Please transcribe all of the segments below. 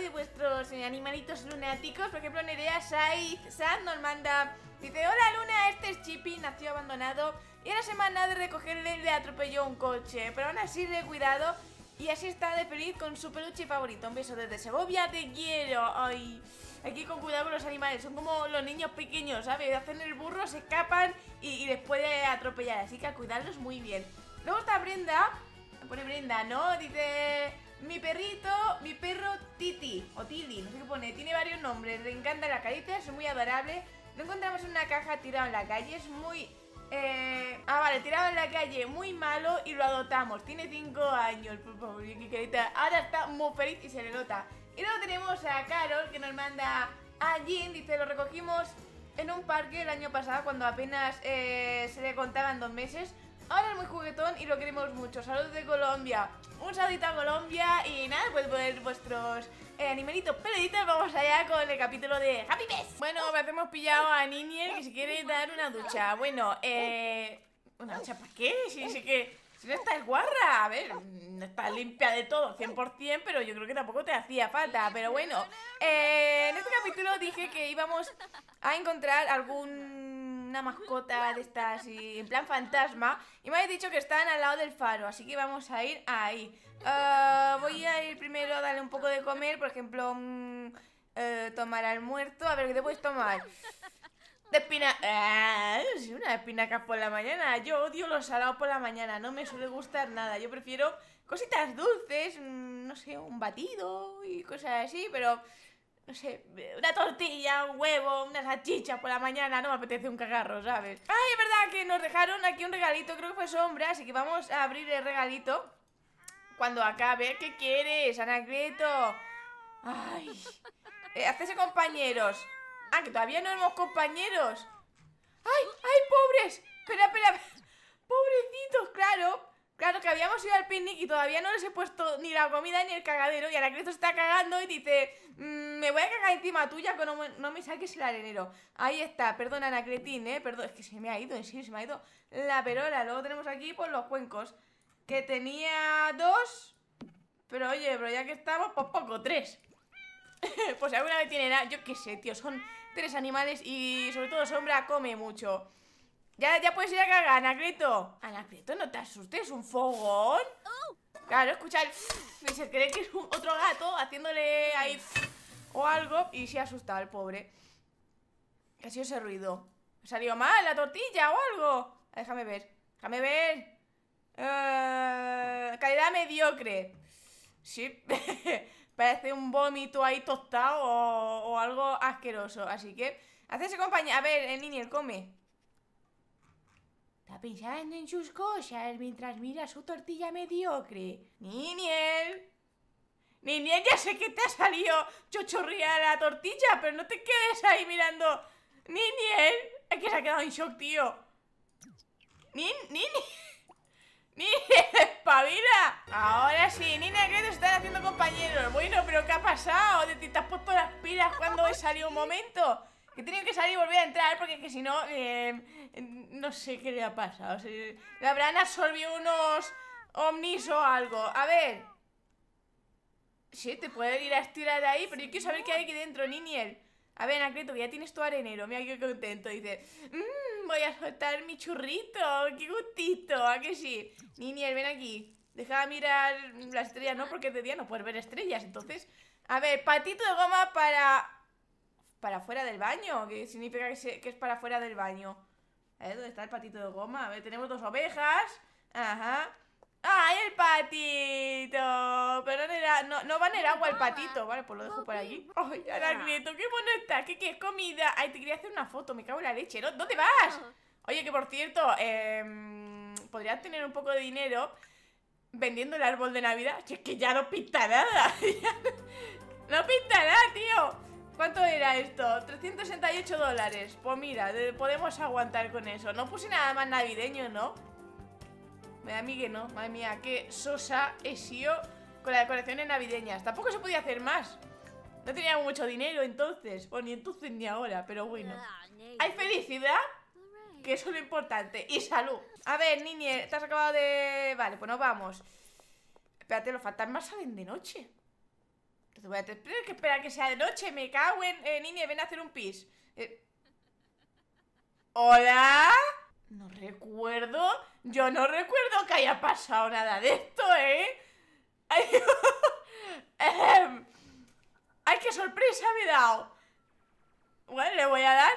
de vuestros eh, animalitos lunáticos. Por ejemplo, Nerea Saiz Sand nos manda. Dice, hola Luna, este es Chippy, nació abandonado y en la semana de recogerle le atropelló un coche, pero aún así le cuidado y así está de feliz con su peluche favorito. Un beso desde Segovia, te quiero. hoy aquí con cuidado con los animales, son como los niños pequeños, ¿sabes? Hacen el burro, se escapan y, y les puede atropellar, así que a cuidarlos muy bien. Luego está Brenda, pone Brenda, ¿no? Dice, mi perrito, mi perro Tilly, no sé qué pone, tiene varios nombres, le encanta la caricia, es muy adorable. Lo encontramos en una caja tirada en la calle, es muy... Eh... Ah, vale, tirado en la calle, muy malo y lo adoptamos. Tiene 5 años, por favor, carita. Ahora está muy feliz y se le nota. Y luego tenemos a Carol, que nos manda a Jin, dice, lo recogimos en un parque el año pasado cuando apenas eh, se le contaban dos meses. Ahora es muy juguetón y lo queremos mucho. Saludos de Colombia. Un saludito a Colombia y nada, pues poner pues, vuestros animalitos animalito. vamos allá con el capítulo de Happy Pets. Bueno, hemos pillado a Niniel que se quiere dar una ducha. Bueno, eh... ¿Una ducha para qué? Si, que... Si no estás guarra, a ver, no limpia de todo, 100%, pero yo creo que tampoco te hacía falta. Pero bueno, eh, en este capítulo dije que íbamos a encontrar alguna mascota de estas, y, en plan fantasma, y me habéis dicho que están al lado del faro, así que vamos a ir ahí. Ah, voy a ir primero a darle un poco de comer, por ejemplo, mm, eh, tomar al muerto. A ver, ¿qué te puedes tomar? De espina... Ah, una espinaca por la mañana. Yo odio los salados por la mañana, no me suele gustar nada. Yo prefiero cositas dulces, mm, no sé, un batido y cosas así, pero no sé, una tortilla, un huevo, unas salchichas por la mañana, no me apetece un cagarro, ¿sabes? Ay, es verdad que nos dejaron aquí un regalito, creo que fue sombra, así que vamos a abrir el regalito. Cuando acabe, ¿qué quieres, Anacleto? Ay, eh, compañeros. Ah, que todavía no hemos compañeros. ¡Ay, ay, pobres! Espera, espera, pobrecitos, claro. Claro que habíamos ido al picnic y todavía no les he puesto ni la comida ni el cagadero. Y Anacleto está cagando y dice: mm, Me voy a cagar encima tuya, que no, me saques el arenero. Ahí está, perdón, Anacletín, ¿eh? Perdón, es que se me ha ido, en serio, se me ha ido la perola. Luego tenemos aquí, por pues, los cuencos. Que tenía dos Pero oye, pero ya que estamos, pues poco, tres Pues alguna vez nada yo qué sé, tío Son tres animales y sobre todo Sombra come mucho Ya, ya puedes ir a cagar, Anacleto Anacleto, no te asustes, un fogón Claro, escuchar se cree que es otro gato haciéndole ahí O algo Y se ha asustado el pobre ¿Qué ha sido ese ruido? ¿Salió mal la tortilla o algo? Déjame ver, déjame ver eh, mediocre. Sí. Parece un vómito ahí tostado o, algo asqueroso. Así que, haces compañía. A ver, el come. Está pensando en sus cosas mientras mira su tortilla mediocre. Niniel. Niniel, ya sé que te ha salido chochorría la tortilla, pero no te quedes ahí mirando. Niniel. Es que se ha quedado en shock, tío. Nin, Niniel. ¡Niniel, espabila! Ahora sí, Nina que te están haciendo compañeros. Bueno, pero ¿qué ha pasado? ¿Te, te has puesto las pilas cuando he salido un momento? Que he tenido que salir y volver a entrar porque si no, em, em, no sé qué le ha pasado. La sea, le habrán absorbido unos omnis o algo. A ver. Sí, te puedo ir a estirar ahí, pero yo quiero saber qué hay aquí dentro, Niniel. A ver, Anacleto, que ya tienes tu arenero. Mira, qué contento. Dice, mmm, voy a soltar mi churrito. ¡Qué gustito! ¿A que sí? Niniel, ven aquí. Deja de mirar Las estrellas, ¿no? Porque de día no puedes ver estrellas. Entonces, a ver, patito de goma para... Para fuera del baño. Que significa que, que es para fuera del baño. A ¿Eh? ver, ¿dónde está el patito de goma? A ver, tenemos dos ovejas. Ajá. ¡Ay, el patito! Pero no, era, no, va en el agua el patito. Vale, pues lo dejo por aquí. ¡Ay, Anacleto, qué bueno está, ¿Qué quieres? ¿Comida? Ay, te quería hacer una foto. Me cago en la leche. ¿No? ¿Dónde vas? Oye, que por cierto, eh, podrías tener un poco de dinero vendiendo el árbol de Navidad. es que ya no pinta nada. no pinta nada, tío. ¿Cuánto era esto? 368 dólares. Pues mira, podemos aguantar con eso. No puse nada más navideño, ¿no? Me da migue, ¿no? Madre mía, qué sosa he sido con las decoraciones navideñas. Tampoco se podía hacer más. No tenía mucho dinero entonces, o ni entonces ni ahora, pero bueno. Hay felicidad, que eso es lo importante, y salud. A ver, niña, te has acabado de... Vale, pues nos vamos. Espérate, los fantasmas salen de noche. Entonces voy a tener que esperar que sea de noche, me cago en... Eh, ven a hacer un pis. Eh. ¿Hola? No recuerdo, yo no recuerdo que haya pasado nada de esto, ¿eh? Ay, em, ¡Ay, qué sorpresa me he dado! Bueno, le voy a dar.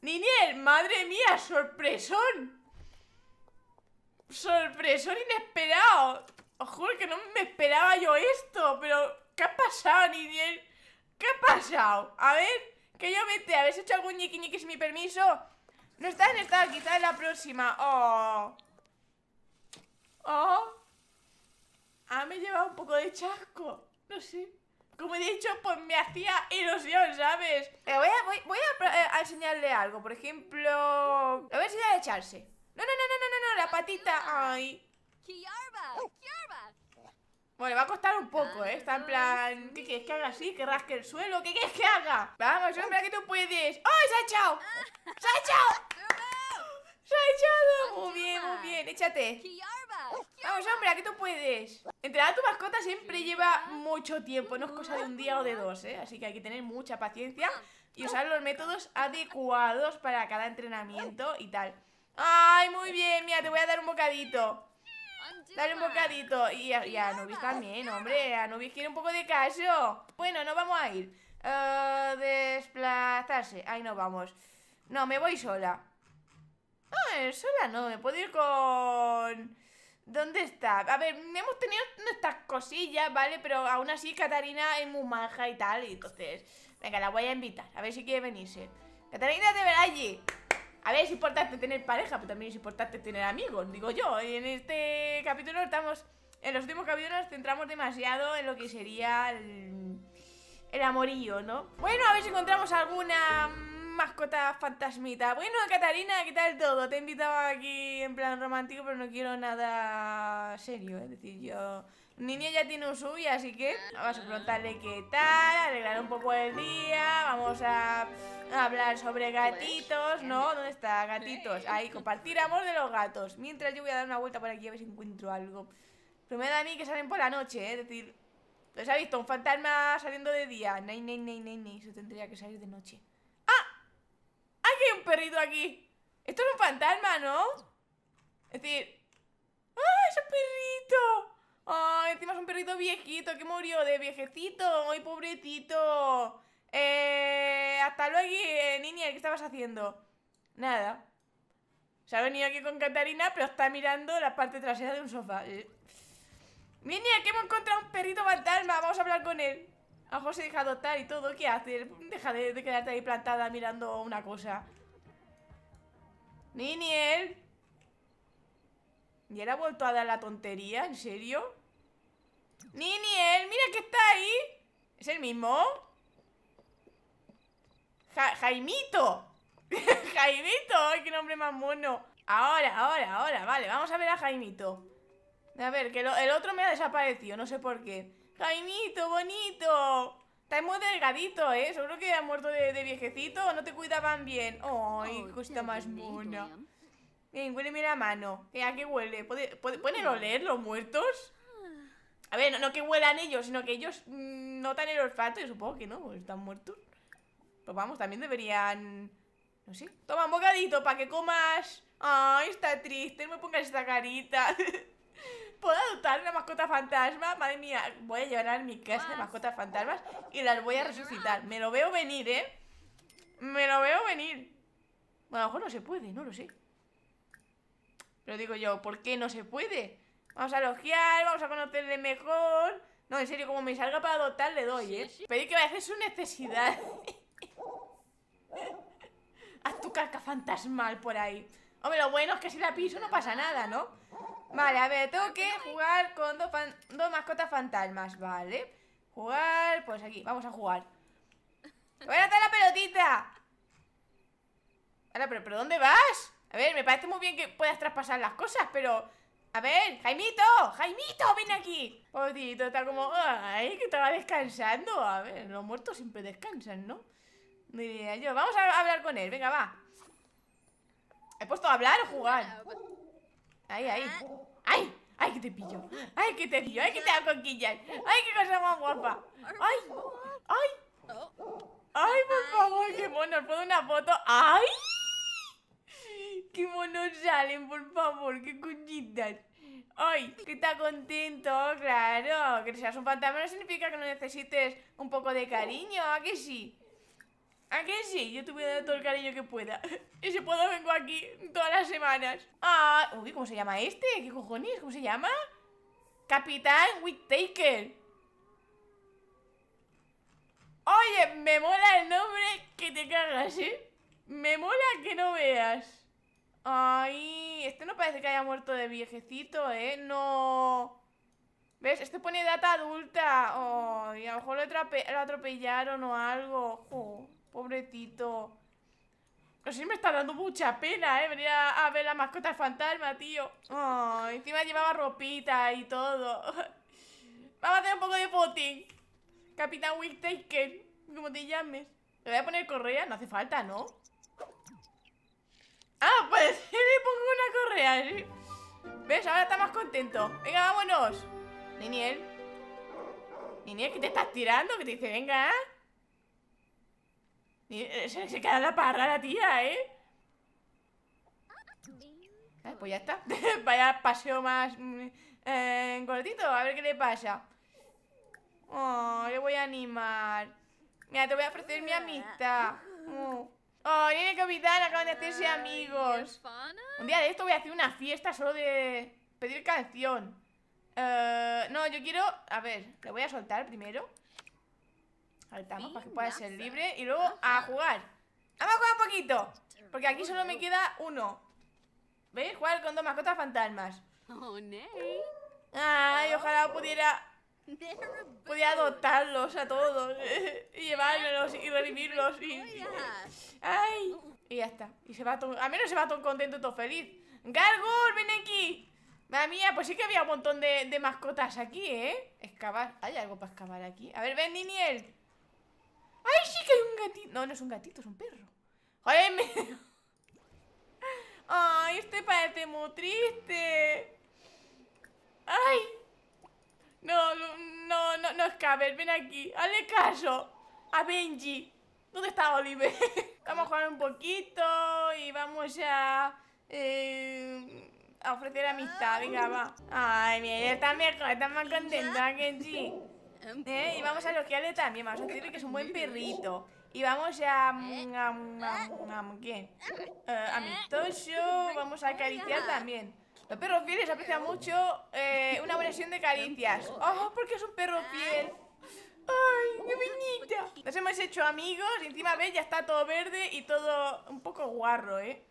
Niniel, madre mía, sorpresón. Sorpresón inesperado. Os juro que no me esperaba yo esto, pero ¿qué ha pasado, Niniel? ¿Qué ha pasado? A ver, que yo vete, ¿habéis hecho algún ñiqui sin mi permiso? No está en esta, quizá en la próxima. Oh. Oh. Ah, me llevado un poco de chasco. No sé. Como he dicho, pues me hacía ilusión, ¿sabes? Eh, voy, a, voy, eh, a, enseñarle algo. Por ejemplo. a ver si enseñar a echarse. No, no, no, no, no, no, la patita. Ay. Bueno, va a costar un poco, ¿eh? Está en plan... ¿Qué quieres que haga así? ¿Que rasque el suelo? ¿Qué quieres que haga? Vamos, hombre, que tú puedes. Ay, se ha echado! ¡Se ha echado! echado, Muy bien, muy bien. Échate. Vamos, hombre, ¿qué tú puedes. Entrenar a tu mascota siempre lleva mucho tiempo. No es cosa de un día o de dos, ¿eh? Así que hay que tener mucha paciencia y usar los métodos adecuados para cada entrenamiento y tal. ¡Ay, muy bien! Mira, te voy a dar un bocadito. Dale un bocadito. Y a, Anubis también, hombre. Anubis quiere un poco de caso. Bueno, no vamos a ir. Ah, desplazarse. Ahí no vamos. No, me voy sola sola no, me puedo ir con... ¿Dónde está? A ver, hemos tenido nuestras cosillas, ¿vale? Pero aún así Catarina es muy manja y tal, y entonces... Venga, la voy a invitar, a ver si quiere venirse. Catarina de allí. A ver, es importante tener pareja, pero también es importante tener amigos, digo yo. Y en este capítulo estamos... En los últimos capítulos nos centramos demasiado en lo que sería el, el ¿no? Bueno, a ver si encontramos alguna mascota fantasmita. Bueno, Catarina, ¿qué tal todo? Te he invitado aquí en plan romántico, pero no quiero nada serio. ¿eh? Es decir, yo. Niña ya tiene un suyo, así que vamos a preguntarle qué tal, arreglar un poco el día, vamos a hablar sobre gatitos, ¿no? ¿Dónde está? Gatitos. Ahí, compartir amor de los gatos. Mientras yo voy a dar una vuelta por aquí a ver si encuentro algo. da a mí que salen por la noche, ¿eh? es decir, ¿los ha visto un fantasma saliendo de día? No, no, no, no, eso tendría que salir de noche perrito aquí. Esto es un fantasma, ¿no? Es decir... ¡Ay, es perrito! ¡Ay, encima es un perrito viejito que murió de viejecito! ¡Ay, pobrecito! Eh, hasta luego, aquí, eh, niña, ¿qué estabas haciendo? Nada. Se ha venido aquí con Catarina, pero está mirando la parte trasera de un sofá. Eh. Niña, que hemos encontrado un perrito fantasma, vamos a hablar con él. A José deja adoptar y todo, ¿qué haces? Deja de quedarte ahí plantada mirando una cosa. Niniel. ¿Y él ha vuelto a dar la tontería? ¿En serio? Niniel, mira que está ahí. ¿Es el mismo? Jaimito. Jaimito, ay, qué nombre más mono. Ahora, ahora, ahora, vale, vamos a ver a Jaimito. A ver, que el otro me ha desaparecido, no sé por qué. Jaimito, bonito. Está muy delgadito, ¿eh? Seguro que ha muerto de, viejecito o no te cuidaban bien. ¡Ay, justo más mona! Bien, ¿eh? mi la mano. ¿A qué huele? ¿Puede, pueden mm. oler los muertos? Ah. A ver, no, que huelan ellos, sino que ellos mm, notan el olfato Yo supongo que no, pues están muertos. Pues vamos, también deberían... No sé. Toma un bocadito para que comas... ¡Ay, está triste! No me pongas esta carita. ¿Puedo adoptar una mascota fantasma? Madre mía, voy a llevar a mi casa de mascotas fantasmas y las voy a resucitar. Me lo veo venir, ¿eh? Me lo veo venir. Bueno, a lo mejor no se puede, no lo sé. Pero digo yo, ¿por qué no se puede? Vamos a elogiar, vamos a conocerle mejor. No, en serio, como me salga para adoptar, le doy, ¿eh? Pedí que me haces su necesidad. Haz tu carca fantasmal por ahí. Hombre, lo bueno es que si la piso no pasa nada, ¿no? Vale, a ver, tengo que jugar con dos, dos mascotas fantasmas, vale. Jugar, pues aquí, vamos a jugar. ¡Voy a la pelotita! Ahora, pero ¿pero dónde vas? A ver, me parece muy bien que puedas traspasar las cosas, pero... A ver, Jaimito, Jaimito, ven aquí Pobrecito, está como, ay, que estaba descansando A ver, los muertos siempre descansan, ¿no? Diría yo, vamos a hablar con él, venga, va ¿He puesto a hablar o jugar? Ah, pues, ¡Ay, ay! ay ¡Ay! ¡Ay, que te pillo! ¡Ay, que te pillo! ¡Ay, que te hago coquillas! ¡Ay, qué cosa más guapa! ¡Ay! ¡Ay! ¡Ay, por favor, qué monos! ¿Puedo una foto? ¡Ay! ¡Qué monos salen, por favor! ¡Qué cuchitas! ¡Ay! ¡Que está contento! ¡Claro! Que seas un fantasma no significa que no necesites un poco de cariño, ¿a que sí? ¿A qué sí? Yo te voy a dar todo el cariño que pueda. Y si puedo vengo aquí todas las semanas. Ah, uy, ¿cómo se llama este? ¿Qué cojones? ¿Cómo se llama? Capitán Whittaker. Oye, me mola el nombre que te cagas, ¿eh? Me mola que no veas. Ay, este no parece que haya muerto de viejecito, ¿eh? No... ¿Ves? Este pone data adulta. Ay, a lo mejor lo, atropellaron o algo. Pobretito Pero sí me está dando mucha pena, ¿eh? Venir a, ver la mascota fantasma, tío. Oh, encima llevaba ropita y todo. Vamos a hacer un poco de voting. Capitán Will como te llames. Le voy a poner correa, no hace falta, ¿no? Ah, pues le pongo una correa, ¿eh? ¿Ves? Ahora está más contento. Venga, vámonos. Niniel. Niniel, ¿qué te estás tirando? Que te dice, venga, ¿eh? Eh, se, queda la parra la tía, ¿eh? Ah, eh pues ya está. Vaya paseo más mm, eh, gordito A ver qué le pasa. Oh, yo voy a animar. Mira, te voy a ofrecer mi amistad. Ah. Oh. tiene oh, que olvidar acaban de hacerse amigos. Un día de esto voy a hacer una fiesta solo de pedir canción. no, yo quiero... A ver, le voy a soltar primero saltamos para que pueda ser libre y luego a jugar. Vamos a jugar un poquito, porque aquí solo me queda uno. ¿Veis? Jugar con dos mascotas fantasmas. Oh, ay, oh. ojalá pudiera Pudiera adoptarlos a todos y llevármelos y revivirlos y, ay y ya está y se va todo, A menos se va todo contento todo feliz gargur ven aquí madre mía pues sí que había un montón de, mascotas aquí eh excavar hay algo para excavar aquí a ver ven Niniel ¡Ay, sí que hay un gatito! No, no es un gatito, es un perro. ¡Joder, ¡Ay, este parece muy triste! ¡Ay! No, no, no, no caber! ven aquí. Hazle caso a Benji. ¿Dónde está Oliver? vamos a jugar un poquito y vamos ya eh, a ofrecer amistad, ah. venga, va. Ay, mira, está mejor, está más contenta que ¿Eh? Y vamos a elogiarle también, vamos a decirle que es un buen perrito. Y vamos a... Mm, mm, mm, ¿Quién? Eh, amistoso, vamos a acariciar también. Los perros fieles aprecian mucho eh, una buena sesión de caricias. ¡Oh, porque es un perro fiel! ¡Ay, qué bonita! Nos hemos hecho amigos y encima ves, ya está todo verde y todo un poco guarro, ¿eh?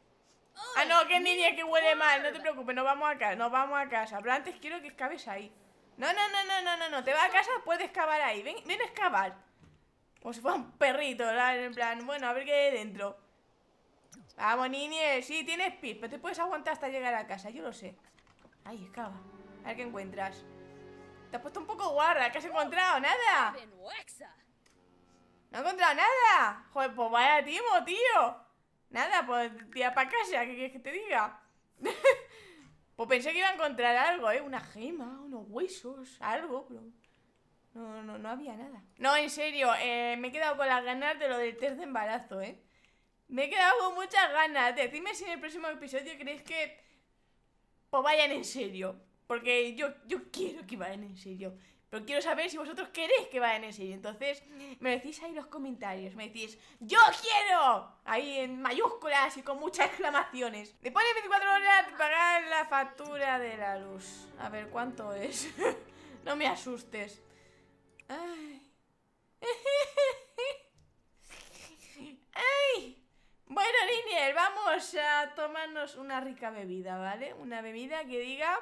Ah, no, qué niña que huele mal, no te preocupes, nos vamos a casa, nos vamos a casa. Pero antes quiero que escabes ahí. No, no, no, no, no, no, no. Te vas a casa, puedes excavar ahí. Ven, ven a excavar. Como si fuera un perrito, ¿verdad? En plan, bueno, a ver qué hay dentro. Vamos, niñez. Eh, sí, tienes pis, pero te puedes aguantar hasta llegar a casa, yo lo sé. Ahí, excava. A ver qué encuentras. Te has puesto un poco guarra. ¿Qué has encontrado? Nada. No he encontrado nada. Joder, pues vaya timo, tío. Nada, pues tira para casa, ¿qué quieres que te diga? Pues pensé que iba a encontrar algo, ¿eh? Una gema, unos huesos, algo, pero... No, no, no había nada. No, en serio, eh, me he quedado con las ganas de lo del tercer embarazo, ¿eh? Me he quedado con muchas ganas. Decidme si en el próximo episodio creéis que... Pues vayan en serio. Porque yo, yo quiero que vayan en serio. Pero quiero saber si vosotros queréis que vayan en ese Entonces, me decís ahí los comentarios. Me decís, ¡Yo quiero! Ahí en mayúsculas y con muchas exclamaciones. Después de 24 horas pagar la factura de la luz. A ver, ¿cuánto es? no me asustes. Ay. ¡Ay! Bueno, Linier, vamos a tomarnos una rica bebida, ¿vale? Una bebida que diga...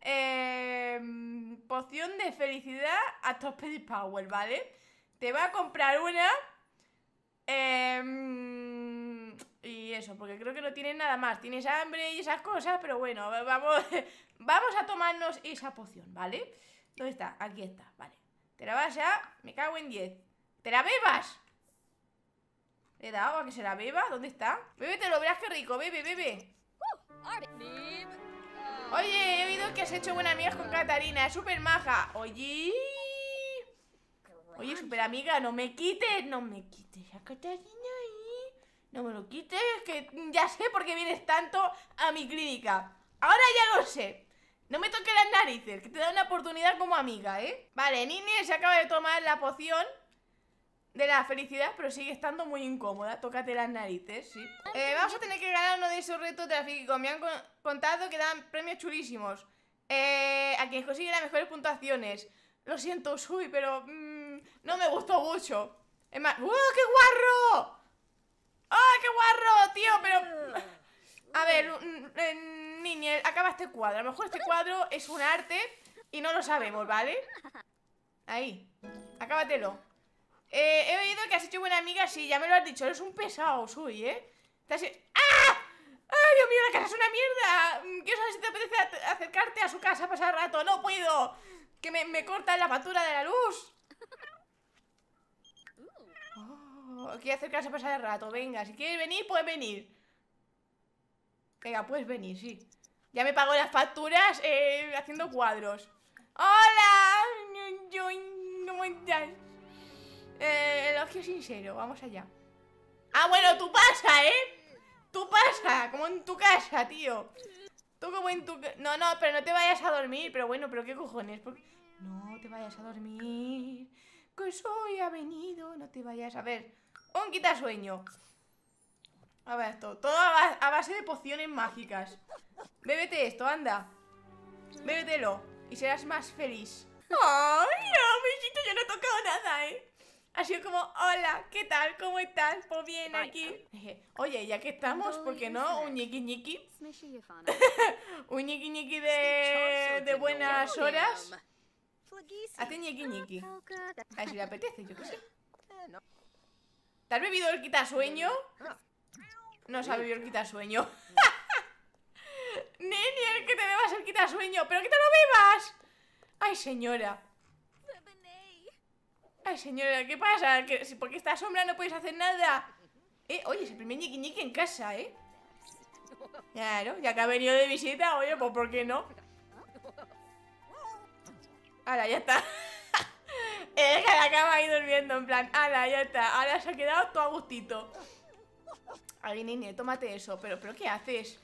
Eh de felicidad a Tospedy Power, ¿vale? Te va a comprar una. Em, y eso, porque creo que no tienes nada más. Tienes hambre y esas cosas, pero bueno, vamos, vamos a tomarnos esa poción, ¿vale? ¿Dónde está? Aquí está, vale. Te la vas ya, me cago en 10. ¡Te la bebas! ¿Le he dado a que se la beba? ¿Dónde está? Bebe, lo verás qué rico, bebe, bebe. Uh, Oye, he oído que has hecho buenas amigas con Catarina, es súper maja. Oye. Oye, súper amiga, no me quites, no me quites a Catarina No me lo quites, que ya sé por qué vienes tanto a mi clínica. Ahora ya lo sé. No me toques las narices, que te da una oportunidad como amiga, ¿eh? Vale, Nini se acaba de tomar la poción de la felicidad, pero sigue estando muy incómoda. Tócate las narices, sí. Eh, vamos a tener que ganar uno de esos retos de Me han contado que dan premios chulísimos. Eh, a quien consigue las mejores puntuaciones. Lo siento, Sui, pero mm, no me gustó mucho. Es más... ¡Oh, qué guarro! ¡Ah, qué guarro, tío! Pero... A ver, niña, acaba este cuadro. A lo mejor este cuadro es un arte y no lo sabemos, ¿vale? Ahí. Acábatelo. Eh, he oído que has hecho buena amiga, sí, ya me lo has dicho. Eres un pesado, soy, ¿eh? ¡Ah! ¡Ay, Dios mío, la casa es una mierda! Mm, ¿Qué os hace si te apetece acercarte a su casa a pasar rato. ¡No puedo! ¡Que me, me corta la factura de la luz! Oh, quiero acercarte acercarse a pasar rato. Venga, si quieres venir, puedes venir. Venga, puedes venir, sí. Ya me pago las facturas eh, haciendo cuadros. ¡Hola! ¿Cómo estás? sincero, vamos allá. Ah, bueno, tú pasa, ¿eh? Tú pasa, como en tu casa, tío. Tú como en tu... No, no, pero no te vayas a dormir. Pero bueno, pero qué cojones. Porque... No te vayas a dormir. Que soy ha venido. No te vayas a ver. Un quitasueño. A ver esto. Todo a base de pociones mágicas. Bébete esto, anda. Bébetelo. Y serás más feliz. ¡Ay, no, bichito! Yo no he tocado nada, ¿eh? ha sido como, hola, ¿qué tal? ¿Cómo estás? Pues bien, aquí. Ah. Oye, ya que estamos, ¿por qué no? Un ñiqui ñiqui. un ñiqui ñiqui de, buenas horas. Hace ñiqui ñiqui. Ah, A ver si le apetece, yo qué sé. Eh, ¿Te has bebido el quitasueño? Ah. No se ha bebido el quitasueño. Neni, el que te bebas el quitasueño. ¡Pero que te lo bebas! ¡Ay, señora! Ay, señora, ¿qué pasa? porque esta sombra no puedes hacer nada. Eh, oye, es el primer ñiqui en casa, ¿eh? Claro, ya que ha venido de visita, oye, pues ¿por qué no? Ahora, ya está. es que la cama ahí durmiendo, en plan, ala, ya está. Ahora se ha quedado todo a gustito. Ay, niña, tómate eso. Pero, ¿pero qué haces?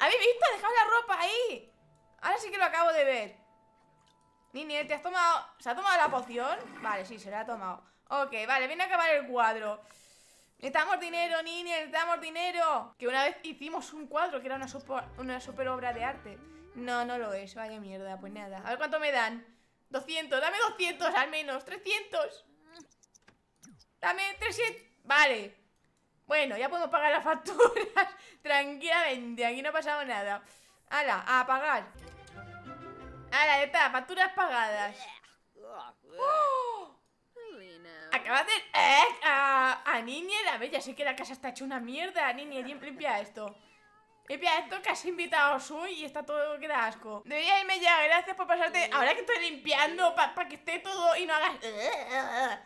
¿Habéis visto? Dejad la ropa ahí. Ahora sí que lo acabo de ver. Niña, ¿te has tomado... ¿Se ha tomado la poción? Vale, sí, se la ha tomado Ok, vale, viene a acabar el cuadro Necesitamos dinero, Nini, necesitamos dinero Que una vez hicimos un cuadro Que era una super, obra de arte No, no lo es, vaya mierda, pues nada A ver cuánto me dan 200, dame 200 al menos, 300 Dame 300 Vale Bueno, ya podemos pagar las facturas Tranquilamente, aquí no ha pasado nada Ahora, a pagar Ahora, de está, facturas pagadas. ¡Oh! acaba de... Eh, a, a la bella, sé que la casa está hecha una mierda. niña limpia esto. Limpia esto que has invitado soy y está todo que da asco. Debería irme ya, gracias por pasarte. Ahora que estoy limpiando, para que esté todo y no hagas... Eh.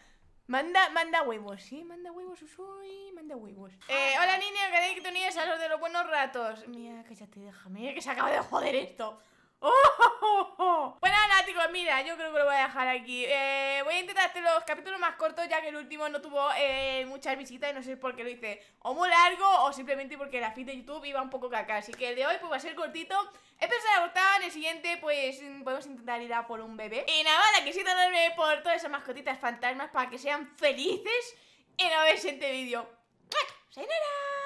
Manda, manda huevos, sí, manda huevos, Usui, manda huevos. Ah. Eh, hola niña, queréis que te unías a los de los buenos ratos. Mira, deja, mira que se acaba de joder esto. Oh, Bueno, nada, chicos, mira, yo creo que lo voy a dejar aquí. Eh, voy a intentar hacer los capítulos más cortos, ya que el último no tuvo eh, muchas visitas y no sé por qué lo hice. O muy largo, o simplemente porque la feed de YouTube iba un poco caca. Así que el de hoy pues va a ser cortito. Espero que os gustado. En el siguiente, pues mm, podemos intentar ir a por un bebé. Y nada, la darme por todas esas mascotitas fantasmas para que sean felices en el siguiente vídeo. ¡Sayonara!